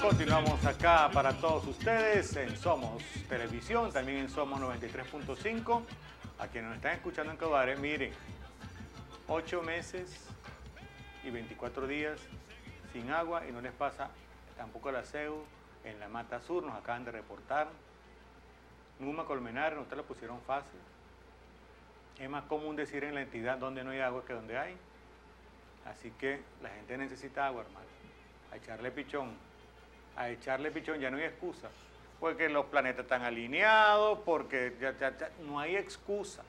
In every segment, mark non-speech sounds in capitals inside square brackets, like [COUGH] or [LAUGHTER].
Continuamos acá para todos ustedes en Somos Televisión, también en Somos 93.5. A quienes nos están escuchando en Cobare, miren, 8 meses y 24 días sin agua y no les pasa tampoco la CEU en la Mata Sur, nos acaban de reportar. Numa Colmenar, no lo pusieron fácil. Es más común decir en la entidad donde no hay agua que donde hay. Así que la gente necesita agua, hermano. A echarle pichón a echarle pichón, ya no hay excusa. Porque los planetas están alineados, porque ya, no hay excusa.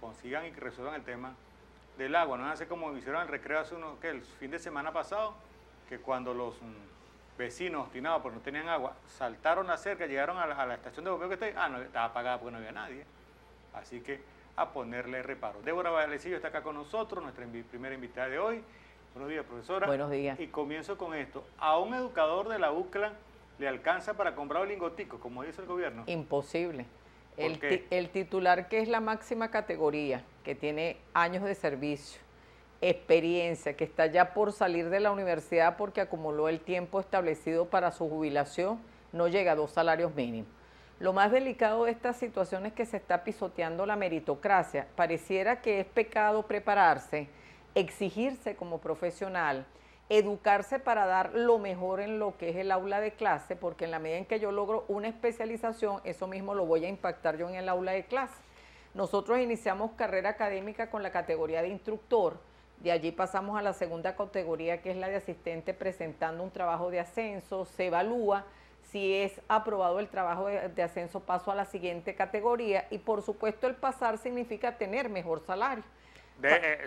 Consigan y resuelvan el tema del agua. No hace como hicieron el recreo hace unos, que el fin de semana pasado, que cuando los mm, vecinos obstinados porque no tenían agua, saltaron a cerca, llegaron a la, estación de bombeo que está ah, estaba apagada porque no había nadie. Así que a ponerle reparo. Débora Valecillo está acá con nosotros, nuestra primera invitada de hoy. Buenos días, profesora. Buenos días. Y comienzo con esto. A un educador de la UCLA le alcanza para comprar un lingotico, como dice el gobierno. Imposible. el, el titular que es la máxima categoría, que tiene años de servicio, experiencia, que está ya por salir de la universidad porque acumuló el tiempo establecido para su jubilación, no llega a dos salarios mínimos. Lo más delicado de esta situación es que se está pisoteando la meritocracia. Pareciera que es pecado prepararse exigirse como profesional, educarse para dar lo mejor en lo que es el aula de clase, porque en la medida en que yo logro una especialización, eso mismo lo voy a impactar yo en el aula de clase. Nosotros iniciamos carrera académica con la categoría de instructor, de allí pasamos a la segunda categoría que es la de asistente presentando un trabajo de ascenso, se evalúa, si es aprobado el trabajo de, ascenso paso a la siguiente categoría y por supuesto el pasar significa tener mejor salario. De, eh,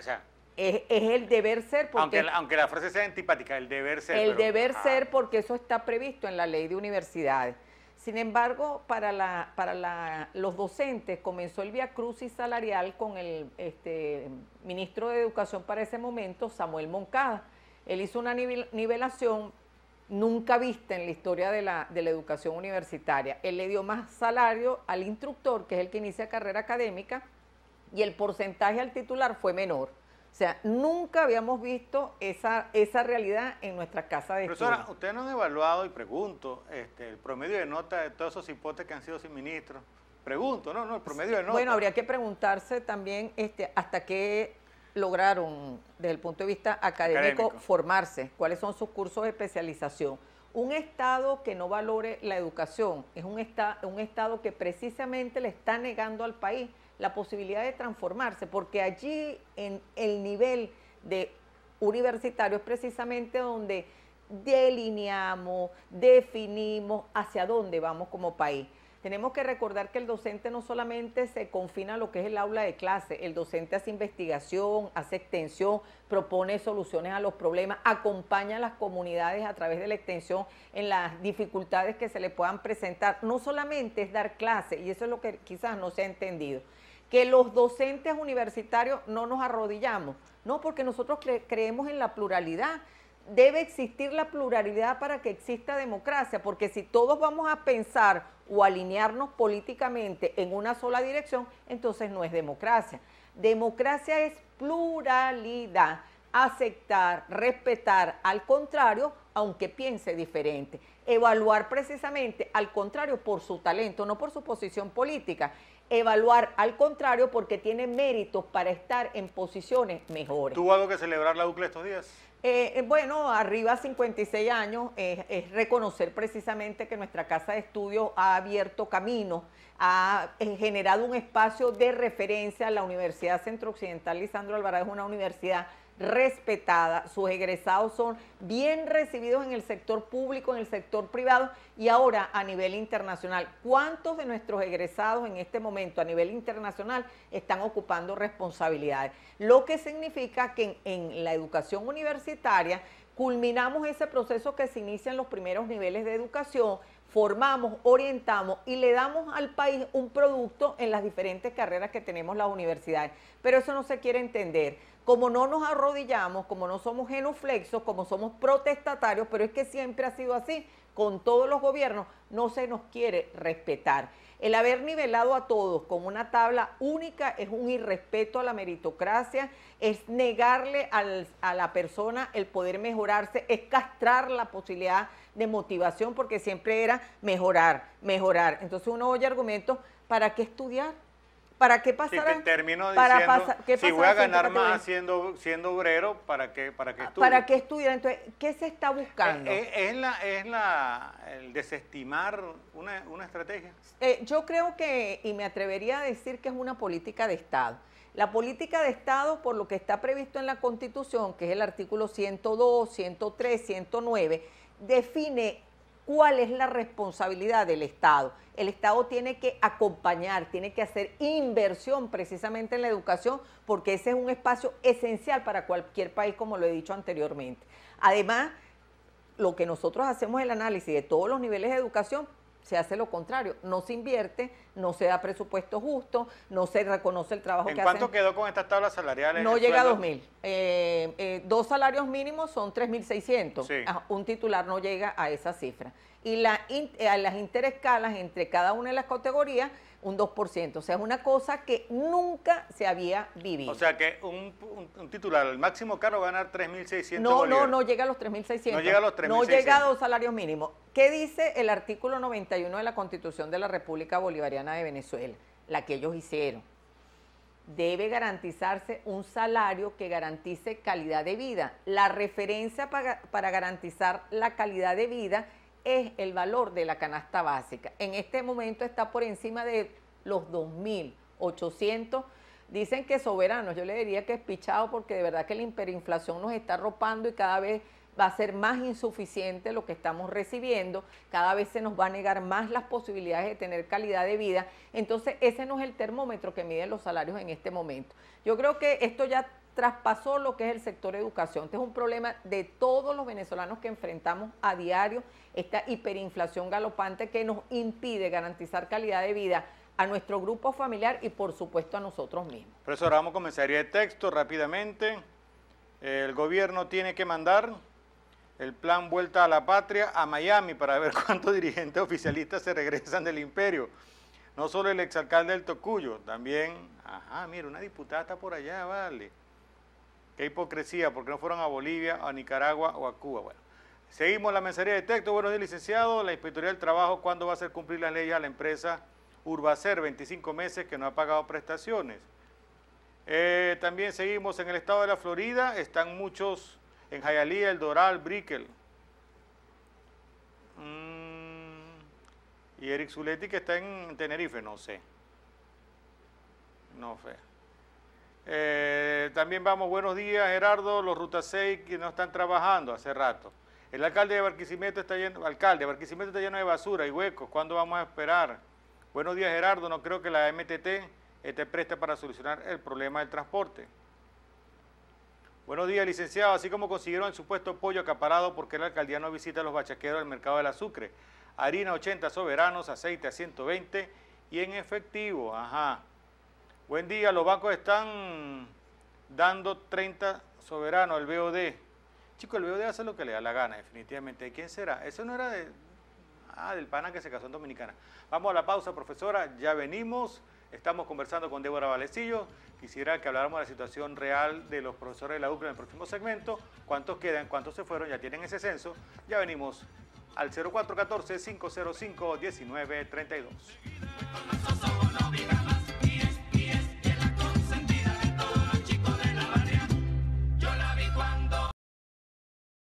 es, el deber ser. Porque aunque, la, frase sea antipática, el deber ser. El deber ser porque eso está previsto en la ley de universidades. Sin embargo, para, la, para los docentes comenzó el via crucis salarial con el este, ministro de Educación para ese momento, Samuel Moncada. Él hizo una nivelación nunca vista en la historia de la, de la educación universitaria. Él le dio más salario al instructor, que es el que inicia carrera académica, y el porcentaje al titular fue menor. O sea, nunca habíamos visto esa, esa realidad en nuestra casa de Profesora, estudio. ustedes no han evaluado, y pregunto, este, el promedio de nota de todos esos hipotes que han sido sin ministro. Pregunto, ¿no? no el promedio de nota. Bueno, habría que preguntarse también este, hasta qué lograron, desde el punto de vista académico, formarse, cuáles son sus cursos de especialización. Un Estado que no valore la educación es un, un Estado que precisamente le está negando al país la posibilidad de transformarse, porque allí en el nivel de universitario es precisamente donde delineamos, definimos hacia dónde vamos como país. Tenemos que recordar que el docente no solamente se confina a lo que es el aula de clase, el docente hace investigación, hace extensión, propone soluciones a los problemas, acompaña a las comunidades a través de la extensión en las dificultades que se le puedan presentar. No solamente es dar clase, y eso es lo que quizás no se ha entendido, que los docentes universitarios no nos arrodillamos, no, porque nosotros creemos en la pluralidad debe existir la pluralidad para que exista democracia, porque si todos vamos a pensar o alinearnos políticamente en una sola dirección, entonces no es democracia. Democracia es pluralidad, aceptar, respetar al contrario, aunque piense diferente. Evaluar precisamente al contrario por su talento, no por su posición política. Evaluar al contrario porque tiene méritos para estar en posiciones mejores. ¿Tuvo algo que celebrar la UCLE estos días? Eh, eh, bueno, arriba 56 años eh, es reconocer precisamente que nuestra casa de estudios ha abierto camino, ha generado un espacio de referencia. a La Universidad Centro Occidental Lisandro Alvarado es una universidad respetada, sus egresados son bien recibidos en el sector público, en el sector privado y ahora a nivel internacional. ¿Cuántos de nuestros egresados en este momento a nivel internacional están ocupando responsabilidades? Lo que significa que en, la educación universitaria culminamos ese proceso que se inicia en los primeros niveles de educación formamos, orientamos y le damos al país un producto en las diferentes carreras que tenemos las universidades. Pero eso no se quiere entender. Como no nos arrodillamos, como no somos genuflexos, como somos protestatarios, pero es que siempre ha sido así, con todos los gobiernos, no se nos quiere respetar. El haber nivelado a todos con una tabla única es un irrespeto a la meritocracia, es negarle a la persona el poder mejorarse, es castrar la posibilidad de motivación porque siempre era mejorar, mejorar. Entonces uno oye argumentos, ¿para qué estudiar? para qué pasaran... termino diciendo, si voy a ganar más siendo, siendo obrero, ¿para qué, para ah, estudiar? ¿Para qué estudiar? Entonces, ¿qué se está eh, buscando? Eh, es, la, es la, el desestimar una, estrategia. Eh, yo creo que, y me atrevería a decir que es una política de Estado. La política de Estado, por lo que está previsto en la Constitución, que es el artículo 102, 103, 109, define cuál es la responsabilidad del Estado. El Estado tiene que acompañar, tiene que hacer inversión precisamente en la educación, porque ese es un espacio esencial para cualquier país, como lo he dicho anteriormente. Además, lo que nosotros hacemos el análisis de todos los niveles de educación, se hace lo contrario, no se invierte, no se da presupuesto justo, no se reconoce el trabajo que hacen. ¿En cuánto quedó con estas tablas salariales? No llega a 2.000. Eh, eh, dos salarios mínimos son 3.600. mil seiscientos un titular no llega a esa cifra. Y la, eh, las interescalas entre cada una de las categorías un 2%. O sea, es una cosa que nunca se había vivido. O sea, que un, titular, el máximo caro va a ganar 3.600 No, no, no llega a los 3.600. No llega a los 3.600. No llega a dos salarios mínimos. ¿Qué dice el artículo 91 de la Constitución de la República Bolivariana de Venezuela? La que ellos hicieron. Debe garantizarse un salario que garantice calidad de vida. La referencia para, para garantizar la calidad de vida es el valor de la canasta básica. En este momento está por encima de los 2.800. Dicen que soberano. yo le diría que es pichado porque de verdad que la hiperinflación nos está ropando y cada vez va a ser más insuficiente lo que estamos recibiendo, cada vez se nos va a negar más las posibilidades de tener calidad de vida. Entonces, ese no es el termómetro que miden los salarios en este momento. Yo creo que esto ya traspasó lo que es el sector educación. Este es un problema de todos los venezolanos que enfrentamos a diario, esta hiperinflación galopante que nos impide garantizar calidad de vida a nuestro grupo familiar y por supuesto a nosotros mismos. Profesor, vamos a comenzar el texto rápidamente. El gobierno tiene que mandar el plan Vuelta a la Patria a Miami para ver [LAUGHS] cuántos dirigentes oficialistas se regresan del imperio. No solo el exalcalde del Tocuyo, también, ajá, mira, una diputada está por allá, vale. Qué hipocresía, porque no fueron a Bolivia, a Nicaragua o a Cuba. Bueno, seguimos la mensajería de texto. Buenos días, licenciado. La Inspectoría del Trabajo, ¿cuándo va a hacer cumplir la ley a la empresa Urbacer? 25 meses que no ha pagado prestaciones. Eh, también seguimos en el estado de la Florida. Están muchos en Jayalía, El Doral, Brickell. Mm, y Eric Zuletti que está en Tenerife, no sé. No sé. Eh, también vamos, buenos días Gerardo, los Ruta 6 que no están trabajando hace rato. El alcalde de Barquisimeto está lleno, alcalde, Barquisimeto está lleno de basura y huecos, ¿cuándo vamos a esperar? Buenos días Gerardo, no creo que la MTT esté presta para solucionar el problema del transporte. Buenos días, licenciado. Así como consiguieron el supuesto pollo acaparado porque la alcaldía no visita a los bachaqueros del mercado del azúcar. Harina 80 soberanos, aceite a 120 y en efectivo, ajá. Buen día, los bancos están dando 30 soberanos, al BOD. Chico, el BOD hace lo que le da la gana, definitivamente. quién será? Eso no era de... Ah, del pana que se casó en Dominicana. Vamos a la pausa, profesora. Ya venimos. Estamos conversando con Débora Valecillo. Quisiera que habláramos de la situación real de los profesores de la UCLA en el próximo segmento. ¿Cuántos quedan? ¿Cuántos se fueron? Ya tienen ese censo. Ya venimos al 0414-505-1932.